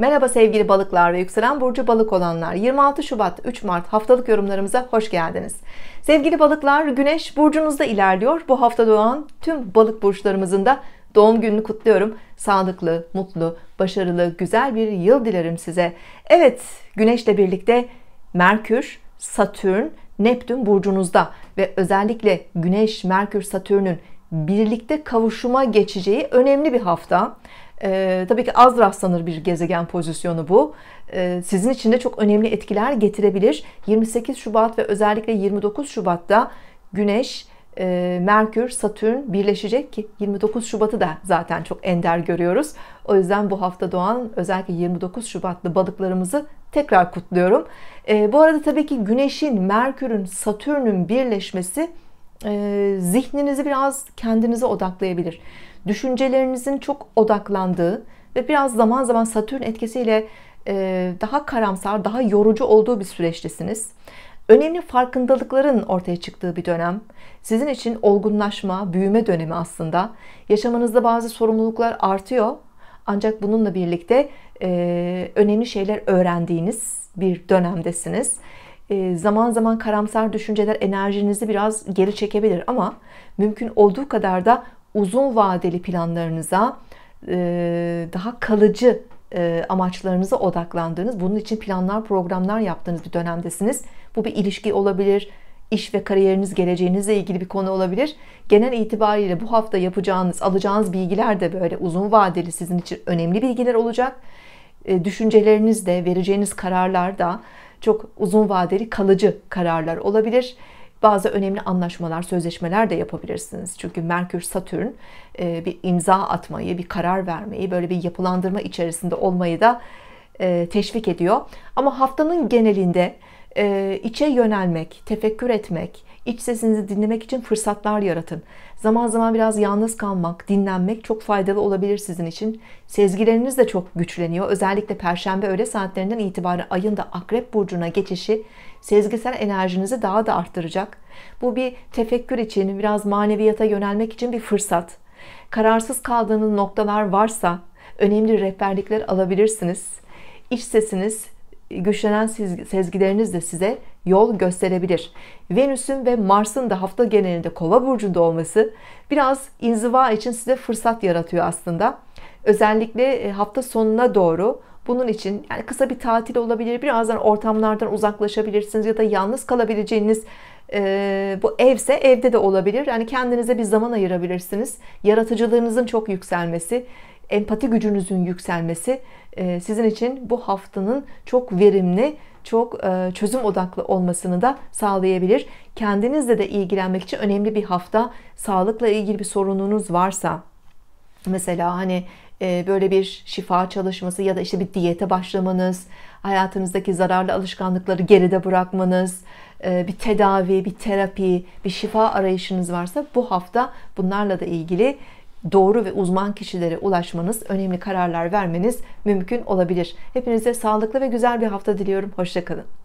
Merhaba sevgili balıklar ve yükselen burcu balık olanlar. 26 Şubat 3 Mart haftalık yorumlarımıza hoş geldiniz. Sevgili balıklar, Güneş burcunuzda ilerliyor. Bu hafta doğan tüm balık burçlarımızın da doğum gününü kutluyorum. Sağlıklı, mutlu, başarılı, güzel bir yıl dilerim size. Evet, Güneş'le birlikte Merkür, Satürn, Neptün burcunuzda ve özellikle Güneş, Merkür, Satürn'ün birlikte kavuşuma geçeceği önemli bir hafta. E, tabii ki az rastlanır bir gezegen pozisyonu bu. E, sizin için de çok önemli etkiler getirebilir. 28 Şubat ve özellikle 29 Şubat'ta Güneş, e, Merkür, Satürn birleşecek ki 29 Şubat'ı da zaten çok ender görüyoruz. O yüzden bu hafta doğan özellikle 29 Şubatlı balıklarımızı tekrar kutluyorum. E, bu arada tabii ki Güneş'in, Merkür'ün, Satürn'ün birleşmesi e, zihninizi biraz kendinize odaklayabilir. Düşüncelerinizin çok odaklandığı ve biraz zaman zaman Satürn etkisiyle e, daha karamsar, daha yorucu olduğu bir süreçtesiniz. Önemli farkındalıkların ortaya çıktığı bir dönem. Sizin için olgunlaşma, büyüme dönemi aslında. Yaşamınızda bazı sorumluluklar artıyor. Ancak bununla birlikte e, önemli şeyler öğrendiğiniz bir dönemdesiniz. E, zaman zaman karamsar düşünceler enerjinizi biraz geri çekebilir ama mümkün olduğu kadar da uzun vadeli planlarınıza e, daha kalıcı e, amaçlarınıza odaklandığınız, bunun için planlar, programlar yaptığınız bir dönemdesiniz. Bu bir ilişki olabilir, iş ve kariyeriniz, geleceğinizle ilgili bir konu olabilir. Genel itibariyle bu hafta yapacağınız, alacağınız bilgiler de böyle uzun vadeli sizin için önemli bilgiler olacak. Düşüncelerinizde vereceğiniz kararlar da çok uzun vadeli kalıcı kararlar olabilir. Bazı önemli anlaşmalar, sözleşmeler de yapabilirsiniz. Çünkü Merkür, Satürn e, bir imza atmayı, bir karar vermeyi, böyle bir yapılandırma içerisinde olmayı da e, teşvik ediyor. Ama haftanın genelinde e, içe yönelmek, tefekkür etmek, iç sesinizi dinlemek için fırsatlar yaratın. Zaman zaman biraz yalnız kalmak, dinlenmek çok faydalı olabilir sizin için. Sezgileriniz de çok güçleniyor. Özellikle perşembe öğle saatlerinden itibaren ayın da akrep burcuna geçişi sezgisel enerjinizi daha da arttıracak. Bu bir tefekkür için, biraz maneviyata yönelmek için bir fırsat. Kararsız kaldığınız noktalar varsa önemli rehberlikler alabilirsiniz. İç sesiniz güçlenen sezgileriniz de size yol gösterebilir. Venüs'ün ve Mars'ın da hafta genelinde Kova burcunda olması biraz inziva için size fırsat yaratıyor aslında. Özellikle e, hafta sonuna doğru bunun için yani kısa bir tatil olabilir. Birazdan ortamlardan uzaklaşabilirsiniz ya da yalnız kalabileceğiniz e, bu evse evde de olabilir. Yani kendinize bir zaman ayırabilirsiniz. Yaratıcılığınızın çok yükselmesi, empati gücünüzün yükselmesi e, sizin için bu haftanın çok verimli, çok e, çözüm odaklı olmasını da sağlayabilir. Kendinizle de ilgilenmek için önemli bir hafta. Sağlıkla ilgili bir sorununuz varsa mesela hani e, böyle bir şifa çalışması ya da işte bir diyete başlamanız, hayatınızdaki zararlı alışkanlıkları geride bırakmanız, bir tedavi, bir terapi, bir şifa arayışınız varsa bu hafta bunlarla da ilgili doğru ve uzman kişilere ulaşmanız, önemli kararlar vermeniz mümkün olabilir. Hepinize sağlıklı ve güzel bir hafta diliyorum. Hoşçakalın.